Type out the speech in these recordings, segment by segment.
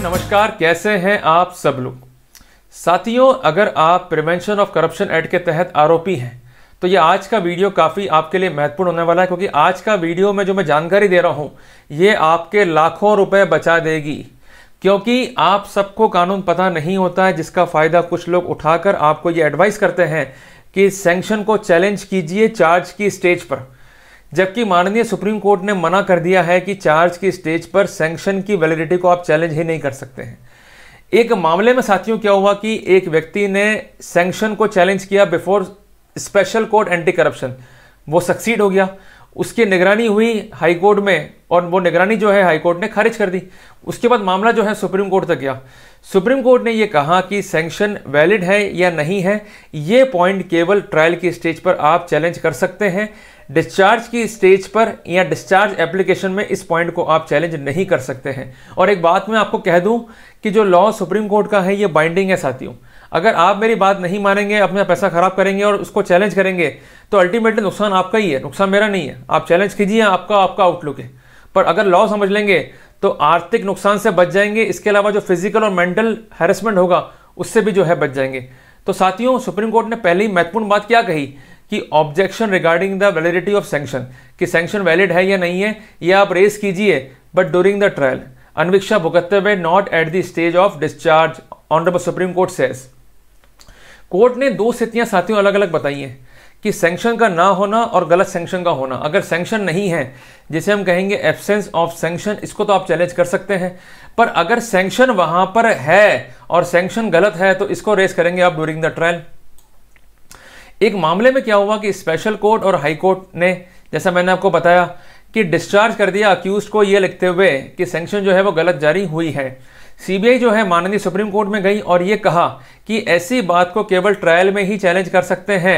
दोस्तों नमस्कार कैसे हैं आप सब लोग साथियों अगर आप प्रिवेंशन ऑफ करप्शन एक्ट के तहत आरोपी हैं तो ये आज का वीडियो काफ़ी आपके लिए महत्वपूर्ण होने वाला है क्योंकि आज का वीडियो में जो मैं जानकारी दे रहा हूं ये आपके लाखों रुपए बचा देगी क्योंकि आप सबको कानून पता नहीं होता है जिसका फ़ायदा कुछ लोग उठाकर आपको ये एडवाइस करते हैं कि सेंक्शन को चैलेंज कीजिए चार्ज की स्टेज पर जबकि माननीय सुप्रीम कोर्ट ने मना कर दिया है कि चार्ज की स्टेज पर सैंक्शन की वैलिडिटी को आप चैलेंज ही नहीं कर सकते हैं एक मामले में साथियों क्या हुआ कि एक व्यक्ति ने सैंक्शन को चैलेंज किया before special court anti corruption वो सक्सीड हो गया उसकी निगरानी हुई हाई कोर्ट में और वो निगरानी जो है हाई कोर्ट ने खारिज कर दी उसके बाद मामला जो है सुप्रीम कोर्ट तक गया सुप्रीम कोर्ट ने ये कहा कि सैंक्शन वैलिड है या नहीं है ये पॉइंट केवल ट्रायल की स्टेज पर आप चैलेंज कर सकते हैं डिस्चार्ज की स्टेज पर या डिस्चार्ज एप्लीकेशन में इस पॉइंट को आप चैलेंज नहीं कर सकते हैं और एक बात मैं आपको कह दूं कि जो लॉ सुप्रीम कोर्ट का है ये बाइंडिंग है साथियों अगर आप मेरी बात नहीं मानेंगे अपना पैसा खराब करेंगे और उसको चैलेंज करेंगे तो अल्टीमेटली नुकसान आपका ही है नुकसान मेरा नहीं है आप चैलेंज कीजिए आपका आपका आउटलुक है पर अगर लॉ समझ लेंगे तो आर्थिक नुकसान से बच जाएंगे इसके अलावा जो फिजिकल और मेंटल हेरसमेंट होगा उससे भी जो है बच जाएंगे तो साथियों सुप्रीम कोर्ट ने पहले ही महत्वपूर्ण बात क्या कही कि objection regarding the validity of sanction कि सेंक्शन वैलिड है या नहीं है यह आप रेस कीजिए बट ड्यूरिंग द ट्रायल अनविक्षा भुगतव्य है not at the stage of discharge honourable supreme court says court ने दो स्थितियां साथियों अलग अलग बताई हैं कि सेंक्शन का ना होना और गलत सेंक्शन का होना अगर सेंक्शन नहीं है जिसे हम कहेंगे एब्सेंस ऑफ सेंक्शन इसको तो आप चैलेंज कर सकते हैं पर अगर सेंक्शन वहां पर है और सेंक्शन गलत है तो इसको रेस करेंगे आप ड्यूरिंग द ट्रायल एक मामले में क्या हुआ कि स्पेशल कोर्ट और हाई कोर्ट ने जैसा मैंने आपको बताया कि डिस्चार्ज कर दिया अक्यूज को यह लिखते हुए कि सेंक्शन जो है वो गलत जारी हुई है सीबीआई जो है माननीय सुप्रीम कोर्ट में गई और ये कहा कि ऐसी बात को केवल ट्रायल में ही चैलेंज कर सकते हैं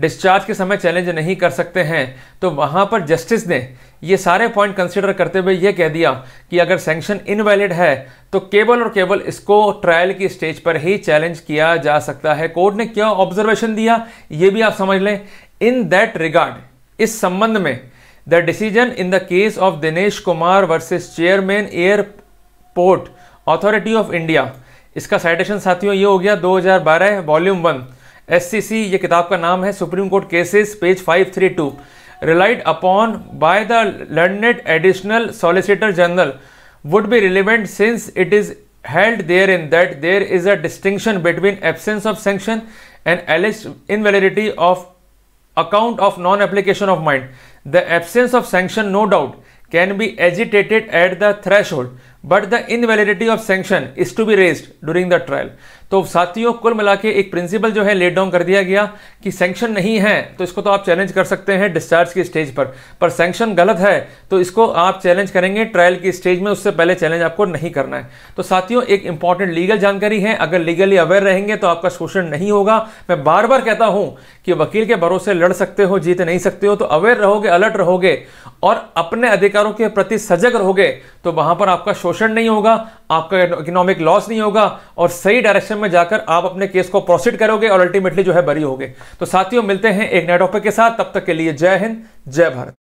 डिस्चार्ज के समय चैलेंज नहीं कर सकते हैं तो वहाँ पर जस्टिस ने ये सारे पॉइंट कंसिडर करते हुए ये कह दिया कि अगर सेंक्शन इनवैलिड है तो केवल और केवल इसको ट्रायल की स्टेज पर ही चैलेंज किया जा सकता है कोर्ट ने क्या ऑब्जर्वेशन दिया ये भी आप समझ लें इन दैट रिगार्ड इस संबंध में the decision in the case of Dinesh Kumar versus chairman airport authority of India इसका साइटेशन साथियों ये हो गया 2012 वॉल्यूम वन एससीसी ये किताब का नाम है supreme court cases page 532 three two relied upon by the learned additional solicitor general would be relevant since it is held therein that there is a distinction between absence of sanction and alleged invalidity of account of non application of mind the absence of sanction no doubt can be agitated at the threshold but the invalidity of sanction is to be raised during the trial तो साथियों कुल मिला के एक principal जो है let down कर दिया गया कि सेंक्शन नहीं है तो इसको तो आप चैलेंज कर सकते हैं डिस्चार्ज की स्टेज पर पर सेंक्शन गलत है तो इसको आप चैलेंज करेंगे ट्रायल की स्टेज में उससे पहले चैलेंज आपको नहीं करना है तो साथियों एक इंपॉर्टेंट लीगल जानकारी है अगर लीगली अवेयर रहेंगे तो आपका शोषण नहीं होगा मैं बार बार कहता हूं कि वकील के भरोसे लड़ सकते हो जीत नहीं सकते हो तो अवेयर रहोगे अलर्ट रहोगे और अपने अधिकारों के प्रति सजग रहोगे तो वहां पर आपका शोषण नहीं होगा आपका इकोनॉमिक लॉस नहीं होगा और सही डायरेक्शन में जाकर आप अपने केस को प्रोसीड करोगे और अल्टीमेटली जो है बरी होगे तो साथियों मिलते हैं एक नए टॉपिक के साथ तब तक के लिए जय हिंद जय भारत